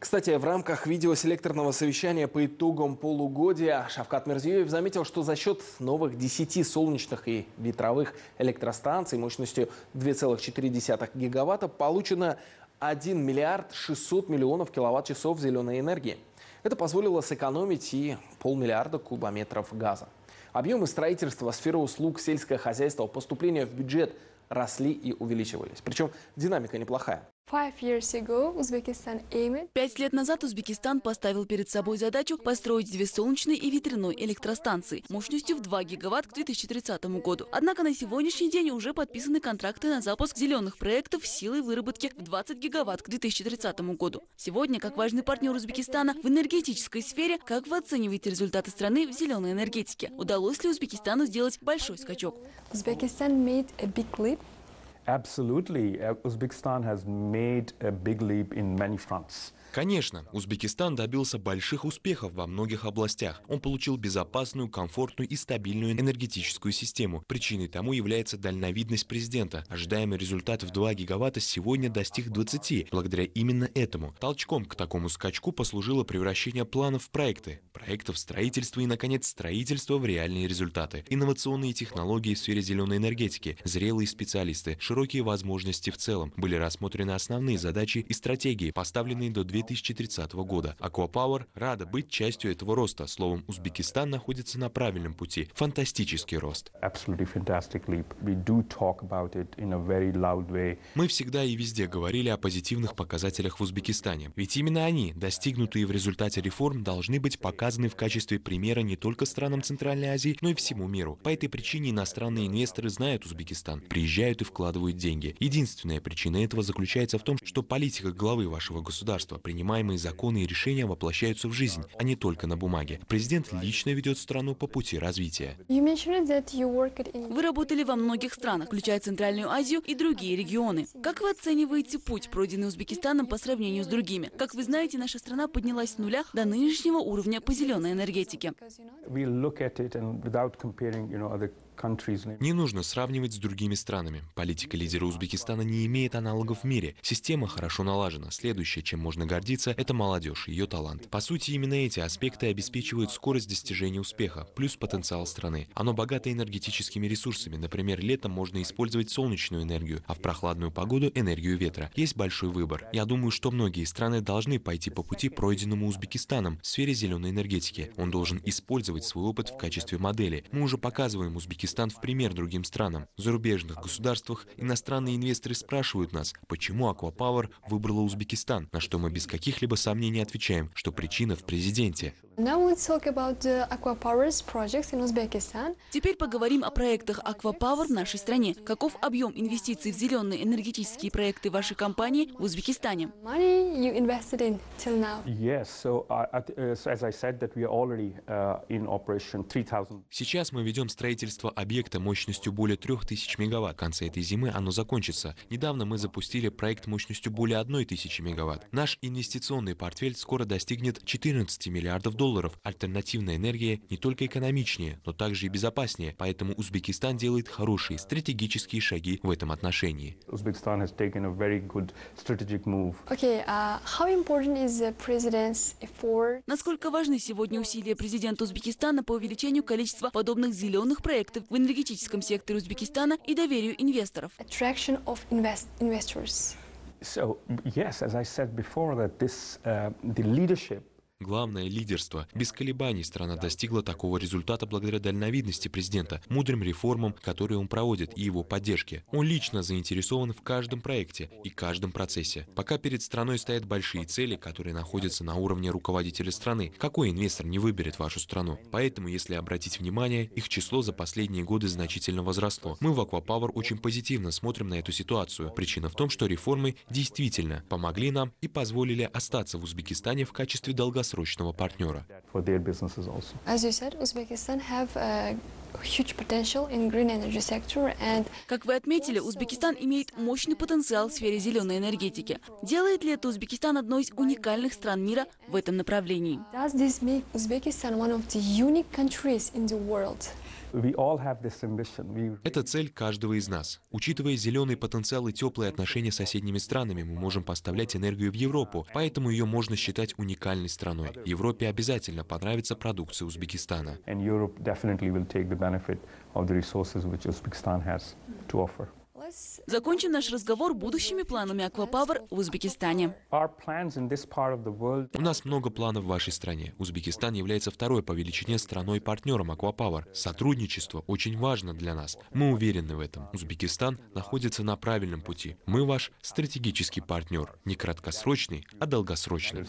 Кстати, в рамках видеоселекторного совещания по итогам полугодия Шавкат Мерзиев заметил, что за счет новых 10 солнечных и ветровых электростанций мощностью 2,4 гигаватта получено 1 миллиард 600 миллионов киловатт-часов зеленой энергии. Это позволило сэкономить и полмиллиарда кубометров газа. Объемы строительства, сферы услуг, сельское хозяйство, поступления в бюджет росли и увеличивались. Причем динамика неплохая. Пять лет назад Узбекистан поставил перед собой задачу построить две солнечные и ветряной электростанции мощностью в 2 гигаватт к 2030 году. Однако на сегодняшний день уже подписаны контракты на запуск зеленых проектов с силой выработки в 20 гигаватт к 2030 году. Сегодня, как важный партнер Узбекистана в энергетической сфере, как вы оцениваете результаты страны в зеленой энергетике? Удалось ли Узбекистану сделать большой скачок? Узбекистан made a big leap Absolutely. Uh, Uzbekistan has made a big leap in many fronts. Конечно, Узбекистан добился больших успехов во многих областях. Он получил безопасную, комфортную и стабильную энергетическую систему. Причиной тому является дальновидность президента. Ожидаемый результат в 2 гигаватта сегодня достиг 20, благодаря именно этому. Толчком к такому скачку послужило превращение планов в проекты, проектов строительства и, наконец, строительство в реальные результаты. Инновационные технологии в сфере зеленой энергетики, зрелые специалисты, широкие возможности в целом. Были рассмотрены основные задачи и стратегии, поставленные до 2000 2030 года. Аквапауэр рада быть частью этого роста. Словом, Узбекистан находится на правильном пути. Фантастический рост. Мы всегда и везде говорили о позитивных показателях в Узбекистане. Ведь именно они, достигнутые в результате реформ, должны быть показаны в качестве примера не только странам Центральной Азии, но и всему миру. По этой причине иностранные инвесторы знают Узбекистан, приезжают и вкладывают деньги. Единственная причина этого заключается в том, что политика главы вашего государства, принимаемые законы и решения воплощаются в жизнь, а не только на бумаге. Президент лично ведет страну по пути развития. Вы работали во многих странах, включая Центральную Азию и другие регионы. Как вы оцениваете путь, пройденный Узбекистаном по сравнению с другими? Как вы знаете, наша страна поднялась с нуля до нынешнего уровня по зеленой энергетике. Не нужно сравнивать с другими странами. Политика лидера Узбекистана не имеет аналогов в мире. Система хорошо налажена. Следующее, чем можно гордиться, это молодежь, ее талант. По сути, именно эти аспекты обеспечивают скорость достижения успеха, плюс потенциал страны. Оно богато энергетическими ресурсами. Например, летом можно использовать солнечную энергию, а в прохладную погоду — энергию ветра. Есть большой выбор. Я думаю, что многие страны должны пойти по пути, пройденному Узбекистаном в сфере зеленой энергетики. Он должен использовать свой опыт в качестве модели. Мы уже показываем Узбекистану Узбекистан в пример другим странам. В зарубежных государствах иностранные инвесторы спрашивают нас, почему Аквапауэр выбрала Узбекистан, на что мы без каких-либо сомнений отвечаем, что причина в президенте. Теперь поговорим о проектах Аквапауэр в нашей стране. Каков объем инвестиций в зеленые энергетические проекты вашей компании в Узбекистане? Uh, uh, uh, Сейчас мы ведем строительство объекта мощностью более 3000 мегаватт. В конце этой зимы оно закончится. Недавно мы запустили проект мощностью более 1000 мегаватт. Наш инвестиционный портфель скоро достигнет 14 миллиардов долларов. Альтернативная энергия не только экономичнее, но также и безопаснее, поэтому Узбекистан делает хорошие стратегические шаги в этом отношении. Uh, Насколько важны сегодня усилия президента Узбекистана по увеличению количества подобных зеленых проектов в энергетическом секторе Узбекистана и доверию инвесторов. So, yes, before, this, uh, leadership Главное – лидерство. Без колебаний страна достигла такого результата благодаря дальновидности президента, мудрым реформам, которые он проводит, и его поддержке. Он лично заинтересован в каждом проекте и каждом процессе. Пока перед страной стоят большие цели, которые находятся на уровне руководителя страны, какой инвестор не выберет вашу страну? Поэтому, если обратить внимание, их число за последние годы значительно возросло. Мы в Аквапавер очень позитивно смотрим на эту ситуацию. Причина в том, что реформы действительно помогли нам и позволили остаться в Узбекистане в качестве долгосрочного долгосрочного партнера. Как вы отметили, Узбекистан имеет мощный потенциал в сфере зеленой энергетики. Делает ли это Узбекистан одной из уникальных стран мира в этом направлении? Does this make Uzbekistan one of the unique countries in the world? Это цель каждого из нас. Учитывая зеленый потенциал и теплые отношения с соседними странами, мы можем поставлять энергию в Европу, поэтому ее можно считать уникальной страной. Европе обязательно понравится продукция Узбекистана. Закончим наш разговор будущими планами Аквапавер в Узбекистане. У нас много планов в вашей стране. Узбекистан является второй по величине страной-партнером Аквапавер. Сотрудничество очень важно для нас. Мы уверены в этом. Узбекистан находится на правильном пути. Мы ваш стратегический партнер. Не краткосрочный, а долгосрочный.